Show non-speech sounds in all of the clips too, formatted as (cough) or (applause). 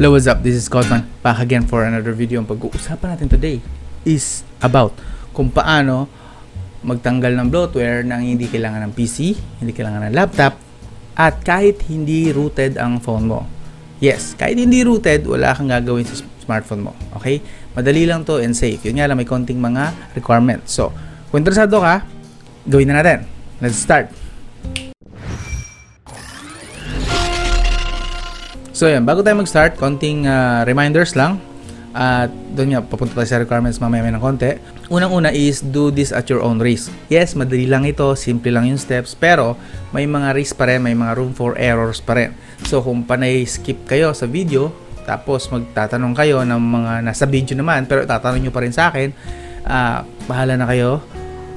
Hello, what's up? This is Cotman. Back again for another video. Ang pag-uusapan natin today is about kung paano magtanggal ng bloatware nang hindi kailangan ng PC, hindi kailangan ng laptop, at kahit hindi rooted ang phone mo. Yes, kahit hindi rooted, wala kang gagawin sa smartphone mo. Okay? Madali lang to and safe. Yun nga lang, may konting mga requirements. So, kung interesado ka, gawin na natin. Let's start. So yan, bago tayo mag-start, konting uh, reminders lang. At uh, doon nga, papunta tayo sa requirements mamaya may ng konti. Unang-una is do this at your own risk. Yes, madali lang ito, simple lang yung steps, pero may mga risk pa rin, may mga room for errors pa rin. So kung panay-skip kayo sa video, tapos magtatanong kayo ng mga nasa video naman, pero tatanong nyo pa rin sa akin, uh, bahala na kayo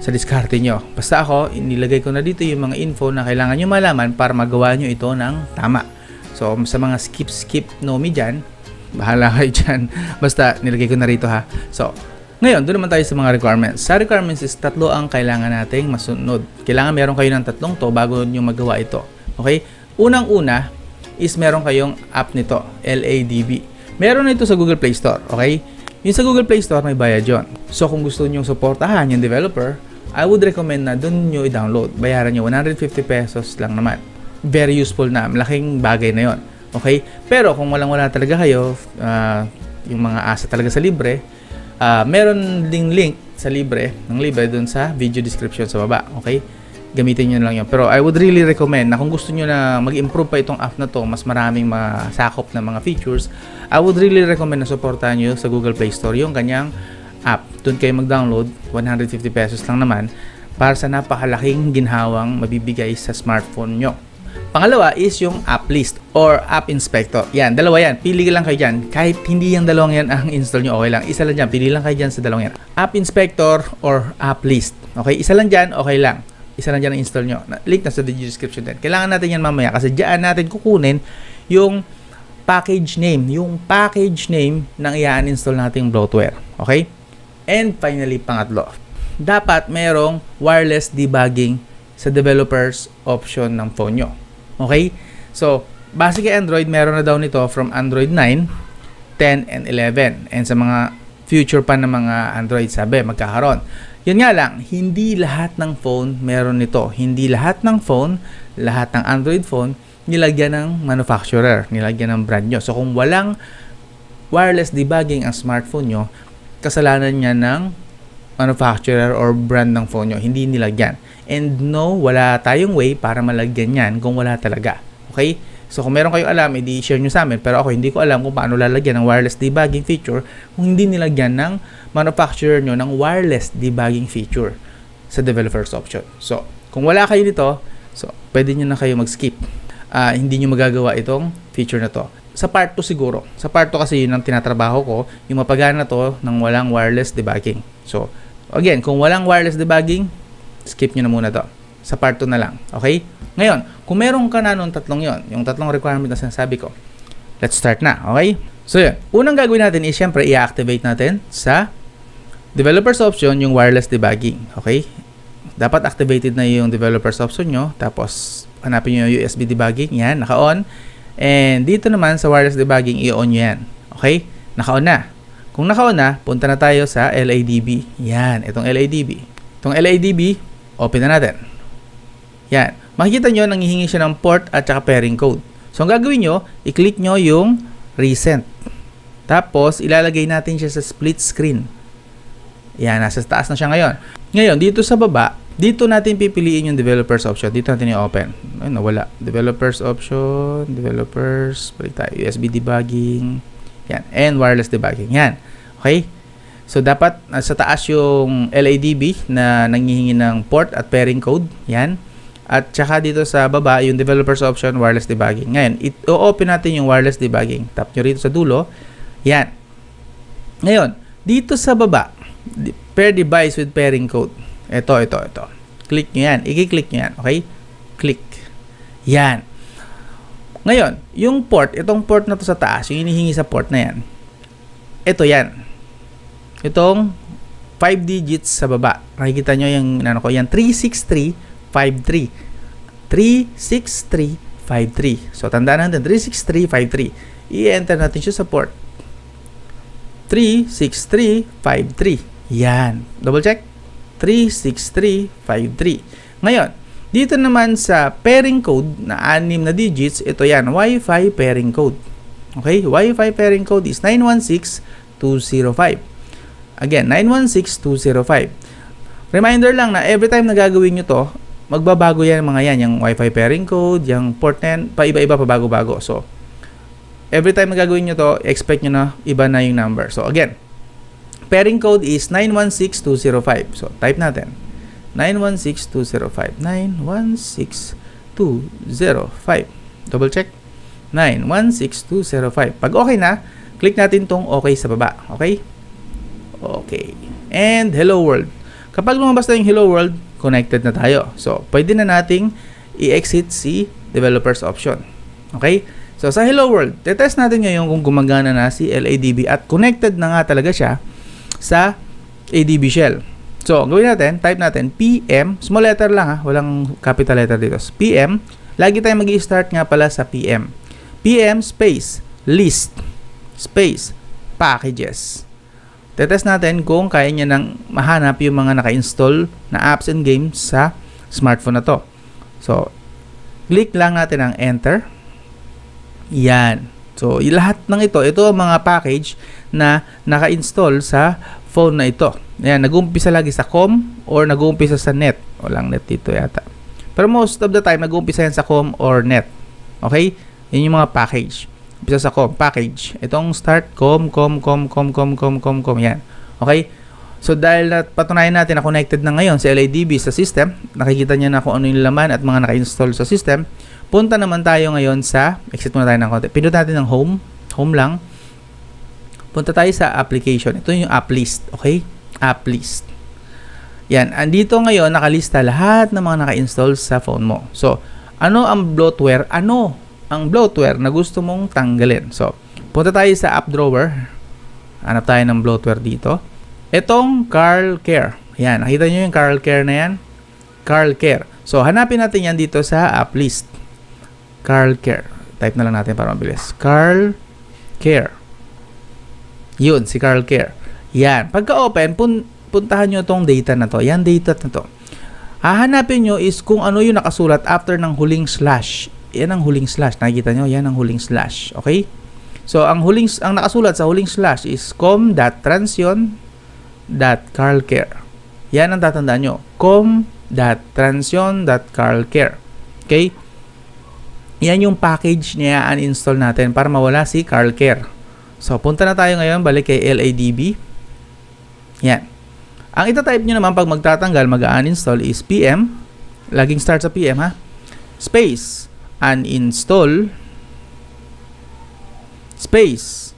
sa diskarte nyo. Basta ako, inilagay ko na dito yung mga info na kailangan nyo malaman para magawa nyo ito ng tama. So, sa mga skip-skip nomi dyan, bahala kayo (laughs) dyan. Basta, nilagay ko na rito ha. So, ngayon, doon naman tayo sa mga requirements. Sa requirements is tatlo ang kailangan nating masunod. Kailangan meron kayo ng tatlong to bago nyo magawa ito. Okay? Unang-una is meron kayong app nito, LADB. Meron na ito sa Google Play Store. Okay? Yung sa Google Play Store, may bayad yon. So, kung gusto nyo supportahan yung developer, I would recommend na doon nyo i-download. Bayaran nyo 150 pesos lang naman very useful na. Malaking bagay na yon. Okay? Pero kung walang-wala talaga kayo, uh, yung mga asa talaga sa libre, uh, meron ding link sa libre, ng libre dun sa video description sa baba. Okay? Gamitin nyo lang yun. Pero I would really recommend na kung gusto nyo na mag-improve pa itong app na to, mas maraming masakop na mga features, I would really recommend na supportahan nyo sa Google Play Store yung kanyang app. Doon kayo mag-download, 150 pesos lang naman, para sa napakalaking ginhawang mabibigay sa smartphone nyo. Pangalawa is yung app list or app inspector. Yan, dalawa yan. Pili lang kayo dyan. Kahit hindi yung dalawang yan ang install nyo, okay lang. Isa lang dyan. Pili lang kayo dyan sa dalawang yan. App inspector or app list. Okay, isa lang dyan, okay lang. Isa lang dyan ang install nyo. Link na sa description din. Kailangan natin yan mamaya kasi dyan natin kukunin yung package name. Yung package name ng i install nating bloatware. Okay? And finally, pangatlo. Dapat merong wireless debugging sa developers option ng phone nyo. Okay? So, basic Android, meron na daw nito from Android 9, 10, and 11. And sa mga future pa ng mga Android, sabi, magkakaroon. Yun nga lang, hindi lahat ng phone meron nito. Hindi lahat ng phone, lahat ng Android phone, nilagyan ng manufacturer, nilagyan ng brand nyo. So, kung walang wireless debugging ang smartphone nyo, kasalanan niya ng manufacturer or brand ng phone nyo. Hindi nilagyan. And no, wala tayong way para malagyan yan kung wala talaga. Okay? So kung meron kayo alam, edi share nyo sa amin. Pero ako hindi ko alam kung paano lalagyan ng wireless debugging feature kung hindi nilagyan ng manufacturer nyo ng wireless debugging feature sa developer's option. So kung wala kayo nito, so pwede nyo na kayo mag-skip. Uh, hindi nyo magagawa itong feature na to sa part 2 siguro. Sa part 2 kasi yun ang tinatrabaho ko, yung mapagana to ng walang wireless debugging. So, again, kung walang wireless debugging, skip nyo na muna to. Sa part 2 na lang. Okay? Ngayon, kung meron ka na nung tatlong yon, yung tatlong requirement na sinasabi ko, let's start na. Okay? So, yun. Unang gagawin natin is, syempre, i-activate natin sa developer's option yung wireless debugging. Okay? Dapat activated na yung developer's option nyo. Tapos, hanapin nyo yung USB debugging. Yan, naka-on. And dito naman sa wireless debugging, i-on nyo yan. Okay? Naka-on na. Kung nakauna, punta na tayo sa LADB. Yan, itong LADB. Itong LADB, open na natin. Yan. Makikita nyo, nangihingi siya ng port at saka pairing code. So, ang gagawin nyo, i-click nyo yung recent. Tapos, ilalagay natin siya sa split screen. Yan, nasa taas na siya ngayon. Ngayon, dito sa baba, dito natin pipiliin yung developers option. Dito natin i-open. Ay, nawala. Developers option, developers, balik tayo, USB debugging, yan, and wireless debugging. Yan. Okay? So, dapat nasa ah, taas yung LADB na nangihingi ng port at pairing code. Yan. At saka dito sa baba, yung developer's option, wireless debugging. Ngayon, i-open natin yung wireless debugging. Tap nyo rito sa dulo. Yan. Ngayon, dito sa baba, pair device with pairing code. Ito, ito, ito. Click nyo yan. I-click nyo yan. Okay? Click. Yan. Ngayon, yung port, itong port na to sa taas, yung hinihingi sa port na yan. Ito yan itong 5 digits sa baba. Nakikita nyo yung, ano ko, yan, 36353. 36353. So, tandaan natin, 36353. I-enter natin siya sa port. 36353. Yan. Double check. 36353. Ngayon, dito naman sa pairing code na 6 na digits, ito yan, Wi-Fi pairing code. Okay, Wi-Fi pairing code is 916205. Again, 916205. Reminder lang na every time na gagawin nyo to, magbabago yan mga yan. Yung Wi-Fi pairing code, yung port 10, paiba-iba pa bago-bago. So, every time na gagawin nyo to, expect nyo na iba na yung number. So, again, pairing code is 916205. So, type natin. 916205. 916205. Double check. 916205. Pag okay na, click natin tong okay sa baba. Okay? Okay. And hello world. Kapag lumabas na yung hello world, connected na tayo. So, pwede na nating i-exit si developers option. Okay? So, sa hello world, test natin ngayon kung gumagana na si LADB at connected na nga talaga siya sa ADB shell. So, gawin natin, type natin PM, small letter lang ha, walang capital letter dito. PM, lagi tayong mag start nga pala sa PM. PM space, list, space, packages. Tetest natin kung kaya niya nang mahanap yung mga naka-install na apps and games sa smartphone na to. So, click lang natin ang enter. Yan. So, lahat ng ito, ito ang mga package na naka-install sa phone na ito. Ayan, nag-uumpisa lagi sa com or nag-uumpisa sa net. Walang net dito yata. Pero most of the time, nag-uumpisa yan sa com or net. Okay? Yan yung mga package. Bisa sa com, package. Itong start com, com, com, com, com, com, com, com, yan. Okay? So dahil na, patunayan natin na connected na ngayon sa LADB sa system, nakikita niya na kung ano yung laman at mga naka-install sa system, punta naman tayo ngayon sa, exit muna tayo ng konti, pindot natin ng home, home lang, punta tayo sa application. Ito yung app list, okay? App list. Yan, andito ngayon nakalista lahat ng mga naka-install sa phone mo. So, ano ang bloatware? Ano? ang bloatware na gusto mong tanggalin. So, punta tayo sa app drawer. Hanap tayo ng bloatware dito. Itong Carl Care. Yan, nakita nyo yung Carl Care na yan? Carl Care. So, hanapin natin yan dito sa app list. Carl Care. Type na lang natin para mabilis. Carl Care. Yun, si Carl Care. Yan. Pagka-open, pun puntahan nyo itong data na to. Yan, data na to. Hahanapin nyo is kung ano yung nakasulat after ng huling slash yan ang huling slash. Nakikita nyo, yan ang huling slash. Okay? So, ang huling ang nakasulat sa huling slash is com.transion.carlcare. Yan ang tatandaan nyo. com.transion.carlcare. Okay? Yan yung package niya uninstall natin para mawala si CarlCare. So, punta na tayo ngayon balik kay LADB. Yan. Ang itatype nyo naman pag magtatanggal, mag-uninstall is PM. Laging start sa PM ha. Space uninstall space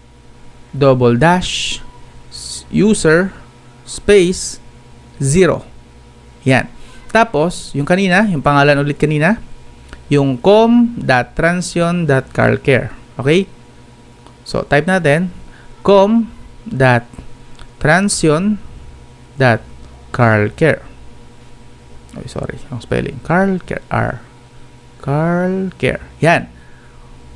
double dash user space 0. Yan. Tapos, yung kanina, yung pangalan ulit kanina, yung com.transion.carlcare. Okay? So, type natin com.transion.carlcare. Oh, sorry. Ang spelling. Carlcare. R. Carl Care. Yan.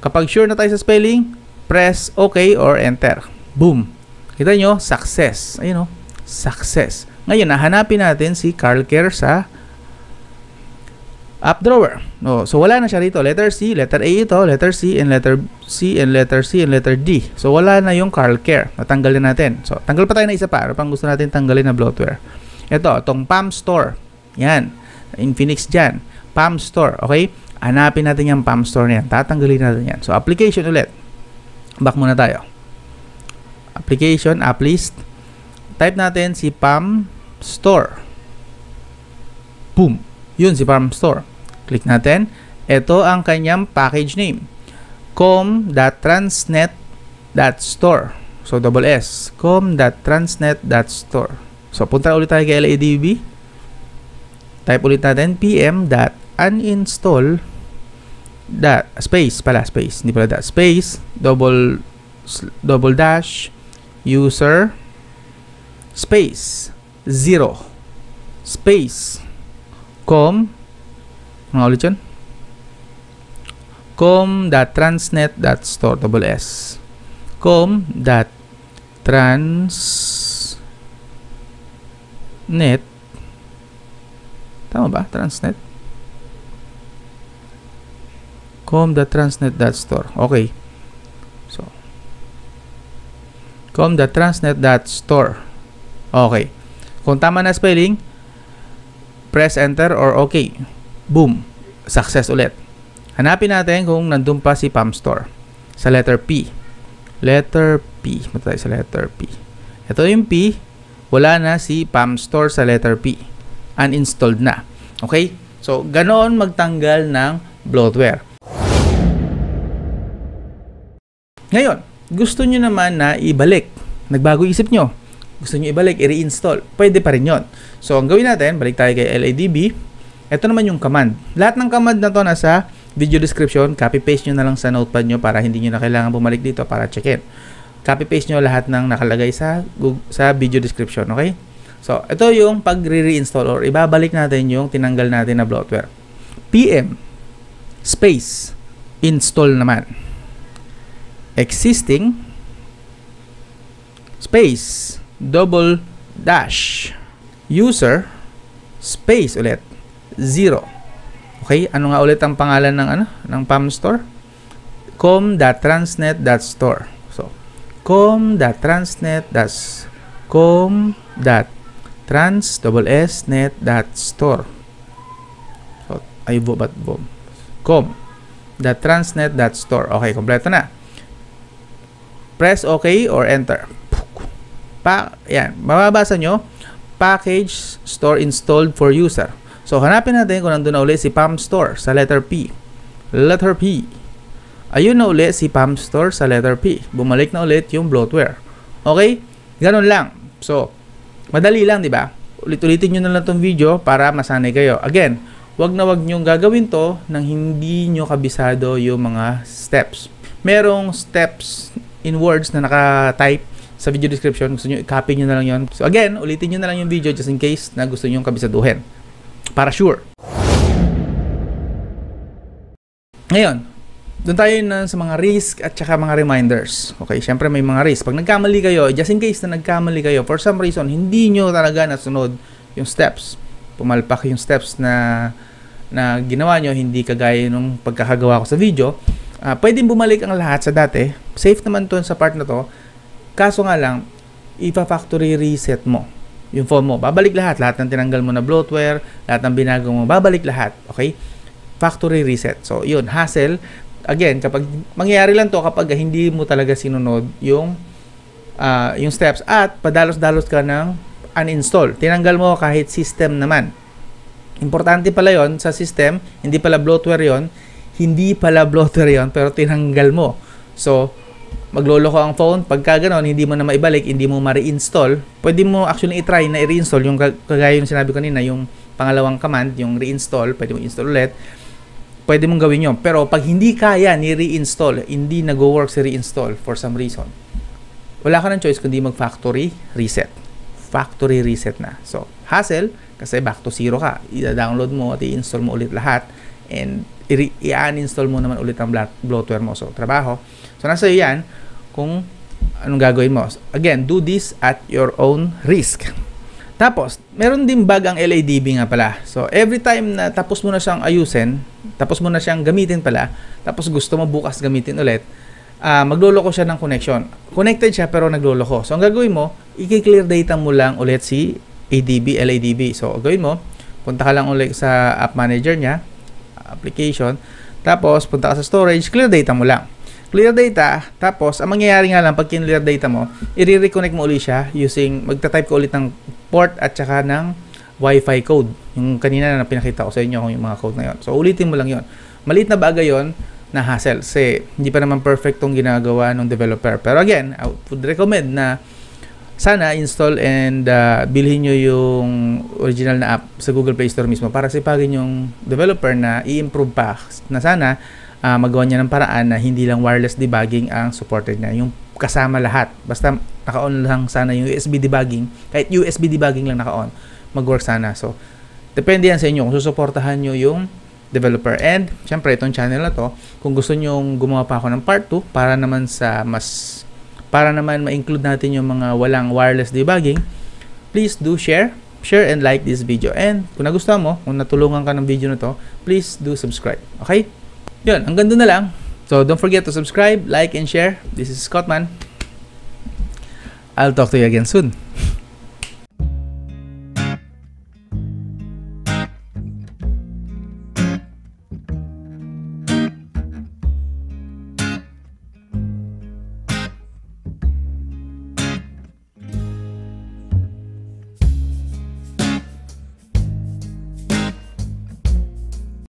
Kapag sure na tayo sa spelling, press OK or Enter. Boom. Kita nyo, success. Ayun o, oh. success. Ngayon, nahanapin natin si Carl Care sa app drawer. No, oh, so wala na siya rito. Letter C, letter A ito, letter C, and letter C, and letter C, and letter D. So wala na yung Carl Care. Natanggal na natin. So tanggal pa tayo na isa pa. Ano pang gusto natin tanggalin na bloatware? Ito, itong Palm Store. Yan. Infinix dyan. Palm Store. Okay? Hanapin natin yung PAM store na yan. Tatanggalin natin yan. So, application ulit. Back muna tayo. Application, app list. Type natin si PAM store. Boom! Yun si PAM store. Click natin. Ito ang kanyang package name. com.transnet.store So, double S. com.transnet.store So, punta ulit tayo kay LADB. Type ulit natin pm.transnet.store uninstall that space pala space hindi pala that space double double dash user space zero space com mga ulit yun com.transnet.store double s com.transnet tama ba? transnet com.transnet.store. Okay. So, com.transnet.store. Okay. Kung tama na spelling, press enter or okay. Boom. Success ulit. Hanapin natin kung nandun pa si Pam Store. Sa letter P. Letter P. Punta sa letter P. Ito yung P. Wala na si Pam Store sa letter P. Uninstalled na. Okay? So, ganoon magtanggal ng bloatware. Ngayon, gusto nyo naman na ibalik. Nagbago isip nyo. Gusto nyo ibalik, i-reinstall. Pwede pa rin yon. So, ang gawin natin, balik tayo kay LADB. Ito naman yung command. Lahat ng command na to nasa video description. Copy-paste nyo na lang sa notepad nyo para hindi nyo na kailangan bumalik dito para check-in. Copy-paste nyo lahat ng nakalagay sa, sa video description. Okay? So, ito yung pag-reinstall or ibabalik natin yung tinanggal natin na bloatware. PM space install naman existing space double dash user space ulit zero okay ano nga ulit ang pangalan ng ano ng PAM store com.transnet.store so com.transnet.com.trans double s net.store so ay bo bat bom com.transnet.store okay kompleto na Press OK or Enter. Pa yan, mababasa nyo, package store installed for user. So, hanapin natin kung nandun na ulit si Palm Store sa letter P. Letter P. Ayun na ulit si Palm Store sa letter P. Bumalik na ulit yung bloatware. Okay? Ganun lang. So, madali lang, di ba? Ulit-ulitin nyo na lang tong video para masanay kayo. Again, wag na wag nyong gagawin to nang hindi nyo kabisado yung mga steps. Merong steps in words na naka-type sa video description. Gusto nyo, copy nyo na lang yon. So again, ulitin nyo na lang yung video just in case na gusto nyo kabisaduhin. Para sure. Ngayon, doon tayo na sa mga risk at saka mga reminders. Okay, syempre may mga risk. Pag nagkamali kayo, just in case na nagkamali kayo, for some reason, hindi nyo talaga nasunod yung steps. Pumalpak yung steps na na ginawa nyo, hindi kagaya nung pagkakagawa ko sa video. Uh, pwedeng bumalik ang lahat sa dati. Safe naman to sa part na to. Kaso nga lang, ipa-factory reset mo yung phone mo. Babalik lahat. Lahat ng tinanggal mo na bloatware, lahat ng binago mo, babalik lahat. Okay? Factory reset. So, yun. Hassle. Again, kapag mangyayari lang to kapag hindi mo talaga sinunod yung uh, yung steps at padalos-dalos ka ng uninstall. Tinanggal mo kahit system naman. Importante pala yon sa system, hindi pala bloatware yon hindi pala blotter yon pero tinanggal mo. So, maglolo ko ang phone. Pagka ganon, hindi mo na maibalik, hindi mo ma-reinstall, pwede mo actually i-try na i-reinstall yung kagaya yung sinabi ko kanina, yung pangalawang command, yung reinstall, pwede mo install ulit. Pwede mong gawin yon. Pero pag hindi kaya ni reinstall, hindi nag-work si reinstall for some reason, wala ka ng choice kundi mag-factory reset. Factory reset na. So, hassle, kasi back to zero ka. ida download mo at i-install mo ulit lahat and i-uninstall mo naman ulit ang black, bloatware mo. So, trabaho. So, nasa iyo yan kung anong gagawin mo. Again, do this at your own risk. Tapos, meron din bag ang LADB nga pala. So, every time na tapos mo na siyang ayusin, tapos mo na siyang gamitin pala, tapos gusto mo bukas gamitin ulit, uh, magloloko siya ng connection. Connected siya pero nagloloko. So, ang gagawin mo, i-clear data mo lang ulit si ADB, LADB. So, gawin mo, punta ka lang ulit sa app manager niya, application. Tapos, punta ka sa storage, clear data mo lang. Clear data, tapos, ang mangyayari nga lang, pag kinlear data mo, i-reconnect mo ulit siya using, magta-type ko ulit ng port at saka ng wifi code. Yung kanina na pinakita ko sa inyo yung mga code na yon. So, ulitin mo lang yon. Maliit na bagay yon na hassle. Kasi, hindi pa naman perfect tong ginagawa ng developer. Pero again, I would recommend na sana install and uh, bilhin nyo yung original na app sa Google Play Store mismo para sipagin yung developer na i-improve pa na sana uh, magawa niya ng paraan na hindi lang wireless debugging ang supported niya. yung kasama lahat basta naka-on lang sana yung USB debugging kahit USB debugging lang naka-on mag-work sana so depende yan sa inyo kung susuportahan nyo yung developer and syempre itong channel na to kung gusto nyo gumawa pa ako ng part 2 para naman sa mas para naman ma-include natin yung mga walang wireless debugging, please do share, share and like this video. And kung nagustuhan mo, kung natulungan ka ng video na to, please do subscribe. Okay? Yun, ang ganda na lang. So don't forget to subscribe, like, and share. This is Scottman. I'll talk to you again soon. (laughs)